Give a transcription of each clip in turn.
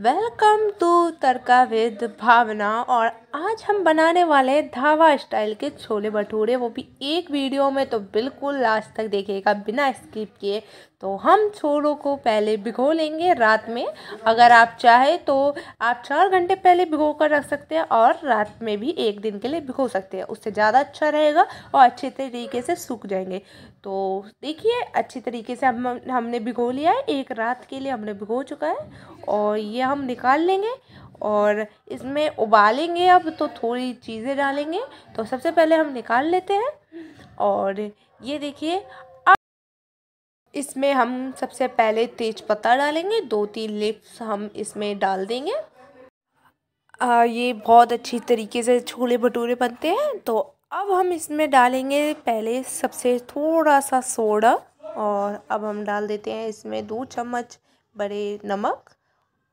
welcome to Tarka with Bhavna और आज हम बनाने वाले धावा स्टाइल के छोले भटूरे वो भी एक वीडियो में तो बिल्कुल लास्ट तक देखिएगा बिना स्किप किए तो हम छोलों को पहले भिगो लेंगे रात में अगर आप चाहे तो आप चार घंटे पहले भिगो कर रख सकते हैं और रात में भी एक दिन के लिए भिगो सकते हैं उससे ज़्यादा अच्छा रहेगा और अच्छे तरीके से सूख जाएंगे तो देखिए अच्छी तरीके से हम हमने भिगो लिया है एक रात के लिए हमने भिगो चुका है और ये हम निकाल लेंगे और इसमें उबालेंगे अब तो थोड़ी चीज़ें डालेंगे तो सबसे पहले हम निकाल लेते हैं और ये देखिए अब इसमें हम सबसे पहले तेज पत्ता डालेंगे दो तीन लिप्स हम इसमें डाल देंगे आ, ये बहुत अच्छी तरीके से छोले भटूरे बनते हैं तो अब हम इसमें डालेंगे पहले सबसे थोड़ा सा सोडा और अब हम डाल देते हैं इसमें दो चम्मच बड़े नमक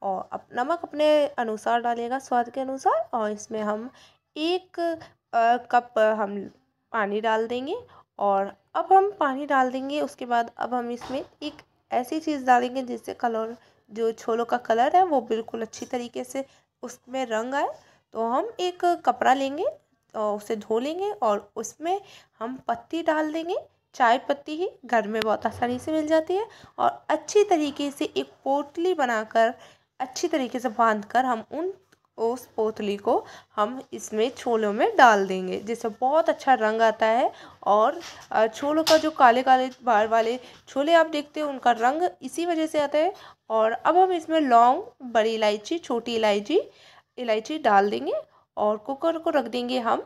और अब नमक अपने अनुसार डालेगा स्वाद के अनुसार और इसमें हम एक कप हम पानी डाल देंगे और अब हम पानी डाल देंगे उसके बाद अब हम इसमें एक ऐसी चीज़ डालेंगे जिससे कलर जो छोलों का कलर है वो बिल्कुल अच्छी तरीके से उसमें रंग आए तो हम एक कपड़ा लेंगे उसे धो लेंगे और उसमें हम पत्ती डाल देंगे चाय पत्ती ही घर में बहुत आसानी से मिल जाती है और अच्छी तरीके से एक पोटली बनाकर अच्छी तरीके से बांध कर हम उन उस पोतली को हम इसमें छोलों में डाल देंगे जिससे बहुत अच्छा रंग आता है और छोलों का जो काले काले बाहर वाले छोले आप देखते हैं उनका रंग इसी वजह से आता है और अब हम इसमें लौंग बड़ी इलायची छोटी इलायची इलायची डाल देंगे और कुकर को रख देंगे हम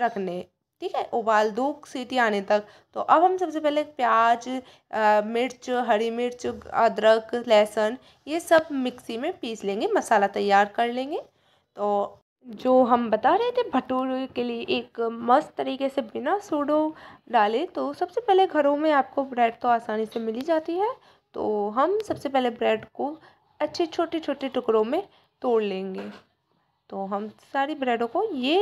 रखने ठीक है उबाल दो सीटी आने तक तो अब हम सबसे पहले प्याज आ, मिर्च हरी मिर्च अदरक लहसुन ये सब मिक्सी में पीस लेंगे मसाला तैयार कर लेंगे तो जो हम बता रहे थे भटूरे के लिए एक मस्त तरीके से बिना सोडो डाले तो सबसे पहले घरों में आपको ब्रेड तो आसानी से मिली जाती है तो हम सबसे पहले ब्रेड को अच्छे छोटे छोटे टुकड़ों में तोड़ लेंगे तो हम सारी ब्रेडों को ये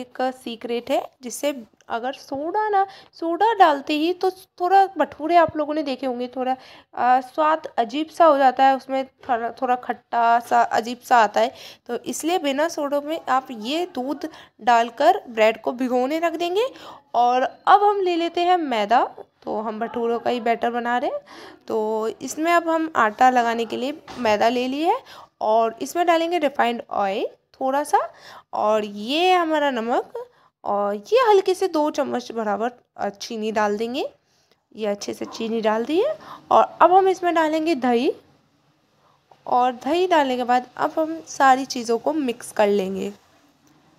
एक सीक्रेट है जिससे अगर सोडा ना सोडा डालते ही तो थोड़ा भटूरे आप लोगों ने देखे होंगे थोड़ा स्वाद अजीब सा हो जाता है उसमें थोड़ा थोड़ा खट्टा सा अजीब सा आता है तो इसलिए बिना सोडो में आप ये दूध डालकर ब्रेड को भिगोने रख देंगे और अब हम ले लेते हैं मैदा तो हम भटूरों का ही बैटर बना रहे हैं तो इसमें अब हम आटा लगाने के लिए मैदा ले लिए है और इसमें डालेंगे रिफाइंड ऑयल थोड़ा सा और ये हमारा नमक और ये हल्के से दो चम्मच बराबर चीनी डाल देंगे ये अच्छे से चीनी डाल दिए और अब हम इसमें डालेंगे दही और दही डालने के बाद अब हम सारी चीज़ों को मिक्स कर लेंगे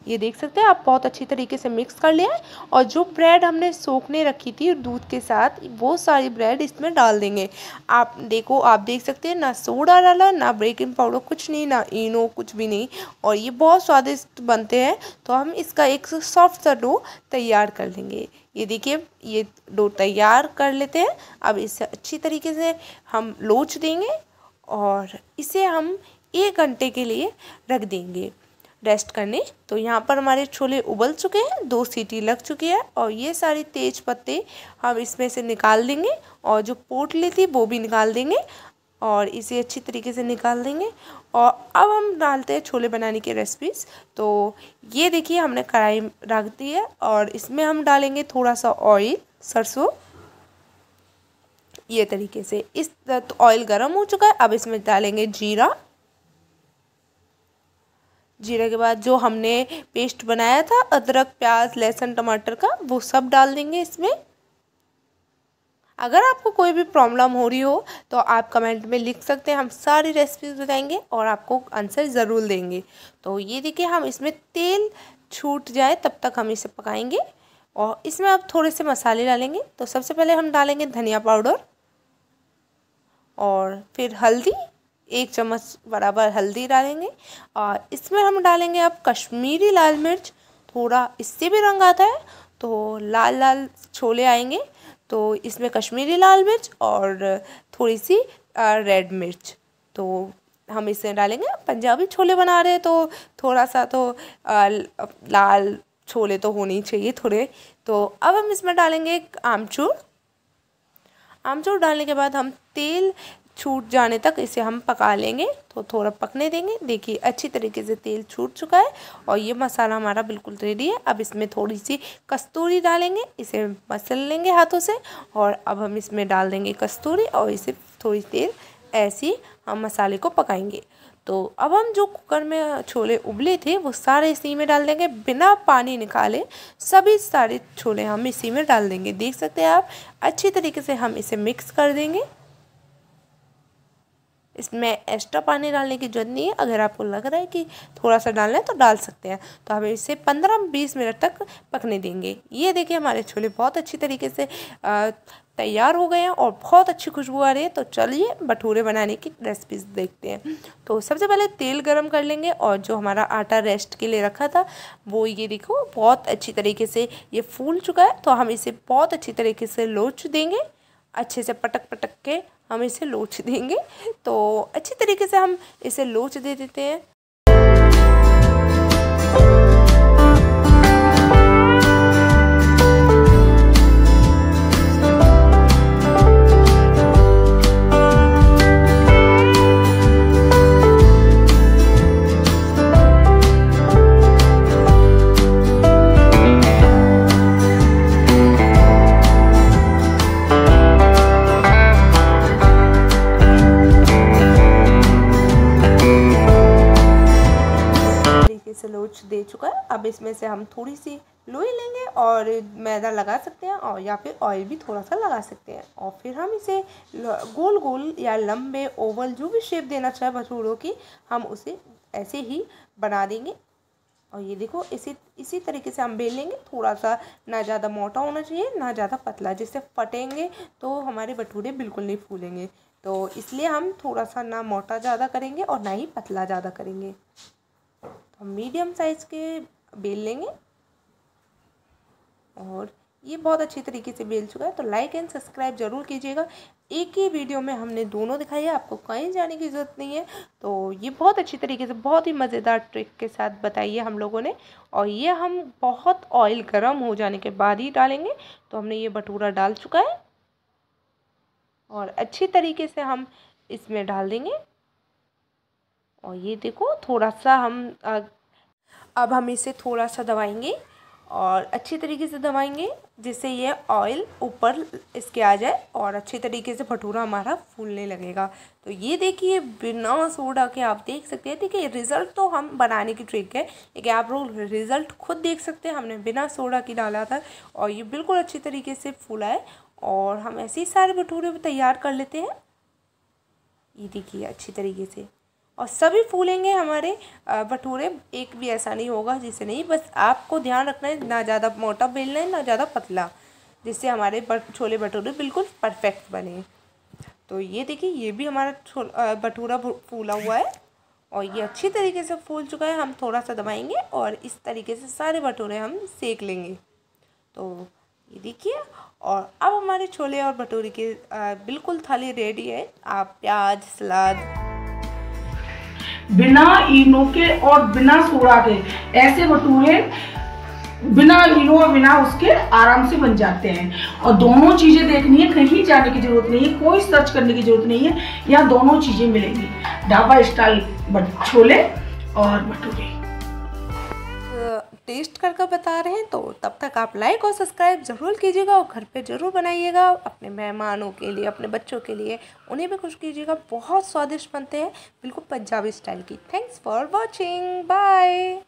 ये देख सकते हैं आप बहुत अच्छी तरीके से मिक्स कर लिया है और जो ब्रेड हमने सोखने रखी थी दूध के साथ वो सारी ब्रेड इसमें डाल देंगे आप देखो आप देख सकते हैं ना सोडा डाला ना बेकिंग पाउडर कुछ नहीं ना इनो कुछ भी नहीं और ये बहुत स्वादिष्ट बनते हैं तो हम इसका एक सॉफ्ट सा डो तैयार कर लेंगे ये देखिए ये डो तैयार कर लेते हैं अब इसे अच्छी तरीके से हम लोच देंगे और इसे हम एक घंटे के लिए रख देंगे रेस्ट करने तो यहाँ पर हमारे छोले उबल चुके हैं दो सीटी लग चुकी है और ये सारे तेज पत्ते हम इसमें से निकाल देंगे और जो पोटली थी वो भी निकाल देंगे और इसे अच्छी तरीके से निकाल देंगे और अब हम डालते हैं छोले बनाने की रेसिपीज़ तो ये देखिए हमने कढ़ाई रख दी है और इसमें हम डालेंगे थोड़ा सा ऑयल सरसों ये तरीके से इस ऑयल तो गर्म हो चुका है अब इसमें डालेंगे जीरा जीरे के बाद जो हमने पेस्ट बनाया था अदरक प्याज लहसुन टमाटर का वो सब डाल देंगे इसमें अगर आपको कोई भी प्रॉब्लम हो रही हो तो आप कमेंट में लिख सकते हैं हम सारी रेसिपीज बताएंगे और आपको आंसर ज़रूर देंगे तो ये देखिए हम इसमें तेल छूट जाए तब तक हम इसे पकाएंगे और इसमें आप थोड़े से मसाले डालेंगे तो सबसे पहले हम डालेंगे धनिया पाउडर और फिर हल्दी एक चम्मच बराबर हल्दी डालेंगे और इसमें हम डालेंगे अब कश्मीरी लाल मिर्च थोड़ा इससे भी रंग आता है तो लाल लाल छोले आएंगे तो इसमें कश्मीरी लाल मिर्च और थोड़ी सी रेड मिर्च तो हम इसमें डालेंगे पंजाबी छोले बना रहे हैं तो थोड़ा सा तो लाल छोले तो होने ही चाहिए थोड़े तो अब हम इसमें डालेंगे आमचूर आमचूर डालने के बाद हम तेल छूट जाने तक इसे हम पका लेंगे तो थोड़ा पकने देंगे देखिए अच्छी तरीके से तेल छूट चुका है और ये मसाला हमारा बिल्कुल रेडी है अब इसमें थोड़ी सी कस्तूरी डालेंगे इसे मसल लेंगे हाथों से और अब हम इसमें डाल देंगे कस्तूरी और इसे थोड़ी देर ऐसी हम मसाले को पकाएंगे तो अब हम जो कुकर में छोले उबले थे वो सारे इसी में डाल देंगे बिना पानी निकाले सभी सारे छोले हम इसी में डाल देंगे देख सकते हैं आप अच्छी तरीके से हम इसे मिक्स कर देंगे इसमें एक्स्ट्रा पानी डालने की जरूरत नहीं है अगर आपको लग रहा है कि थोड़ा सा डालना है तो डाल सकते हैं तो हम इसे पंद्रह बीस मिनट तक पकने देंगे ये देखिए हमारे छोले बहुत अच्छी तरीके से तैयार हो गए हैं और बहुत अच्छी खुशबू आ रही है तो चलिए भटूरे बनाने की रेसिपीज देखते हैं तो सबसे पहले तेल गरम कर लेंगे और जो हमारा आटा रेस्ट के लिए रखा था वो ये देखो बहुत अच्छी तरीके से ये फूल चुका है तो हम इसे बहुत अच्छी तरीके से लोच देंगे अच्छे से पटक पटक के हम इसे लोच देंगे तो अच्छी तरीके से हम इसे लोच दे देते हैं से लोच दे चुका है अब इसमें से हम थोड़ी सी लोई लेंगे और मैदा लगा सकते हैं और या फिर ऑयल भी थोड़ा सा लगा सकते हैं और फिर हम इसे गोल गोल या लंबे ओवल जो भी शेप देना चाहे भटूरों की हम उसे ऐसे ही बना देंगे और ये देखो इसी इसी तरीके से हम बेल लेंगे थोड़ा सा ना ज़्यादा मोटा होना चाहिए ना ज़्यादा पतला जिससे फटेंगे तो हमारे भटूरे बिल्कुल नहीं फूलेंगे तो इसलिए हम थोड़ा सा ना मोटा ज़्यादा करेंगे और ना ही पतला ज़्यादा करेंगे हम मीडियम साइज़ के बेल लेंगे और ये बहुत अच्छी तरीके से बेल चुका है तो लाइक एंड सब्सक्राइब जरूर कीजिएगा एक ही वीडियो में हमने दोनों दिखाई है आपको कहीं जाने की ज़रूरत नहीं है तो ये बहुत अच्छी तरीके से बहुत ही मज़ेदार ट्रिक के साथ बताई है हम लोगों ने और ये हम बहुत ऑयल गर्म हो जाने के बाद ही डालेंगे तो हमने ये भटूरा डाल चुका है और अच्छी तरीके से हम इसमें डाल देंगे और ये देखो थोड़ा सा हम अब हम इसे थोड़ा सा दबाएंगे और अच्छी तरीके से दबाएंगे जिससे ये ऑयल ऊपर इसके आ जाए और अच्छी तरीके से भटूरा हमारा फूलने लगेगा तो ये देखिए बिना सोडा के आप देख सकते हैं देखिए रिज़ल्ट तो हम बनाने की ट्रिक है लेकिन आप लोग रिज़ल्ट खुद देख सकते हैं हमने बिना सोडा की डाला था और ये बिल्कुल अच्छी तरीके से फूला है और हम ऐसे ही सारे भटूरे तैयार कर लेते हैं ये देखिए अच्छी तरीके से और सभी फूलेंगे हमारे भटूरे एक भी ऐसा नहीं होगा जिसे नहीं बस आपको ध्यान रखना है ना ज़्यादा मोटा बेलना है ना ज़्यादा पतला जिससे हमारे छोले भटूरे बिल्कुल परफेक्ट बने तो ये देखिए ये भी हमारा भटूरा फूला हुआ है और ये अच्छी तरीके से फूल चुका है हम थोड़ा सा दबाएंगे और इस तरीके से सारे भटूरे हम सेक लेंगे तो ये देखिए और अब हमारे छोले और भटूरे की बिल्कुल थाली रेडी है आप प्याज सलाद बिना इनो के और बिना सोडा के ऐसे भटूरे बिना इनो और बिना उसके आराम से बन जाते हैं और दोनों चीज़ें देखनी है कहीं जाने की ज़रूरत नहीं है कोई सर्च करने की ज़रूरत नहीं है यहाँ दोनों चीज़ें मिलेंगी ढाबा स्टाइल छोले और भटूरे टेस्ट कर कर बता रहे हैं तो तब तक आप लाइक और सब्सक्राइब ज़रूर कीजिएगा और घर पे ज़रूर बनाइएगा अपने मेहमानों के लिए अपने बच्चों के लिए उन्हें भी खुश कीजिएगा बहुत स्वादिष्ट बनते हैं बिल्कुल पंजाबी स्टाइल की थैंक्स फॉर वॉचिंग बाय